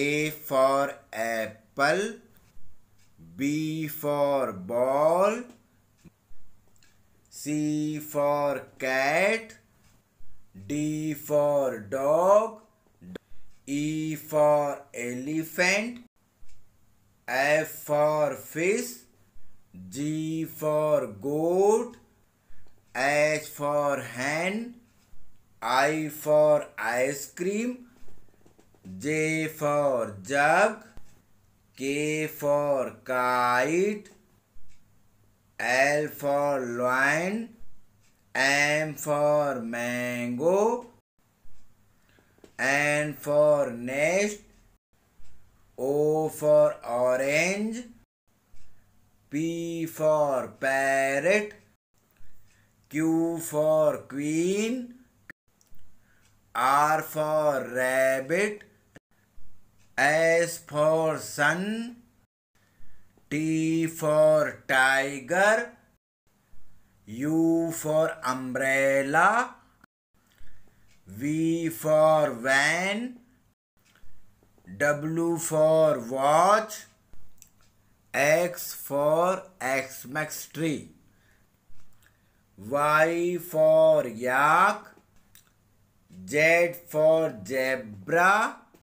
A for apple, B for ball, C for cat, D for dog, E for elephant, F for fish, G for goat, H for hand, I for ice cream, J for jug, K for kite, L for lion, M for mango, N for nest, O for orange, P for parrot, Q for queen, R for rabbit, S for sun, T for tiger, U for umbrella, V for van, W for watch, X for Xmax tree, Y for yak, Z for zebra,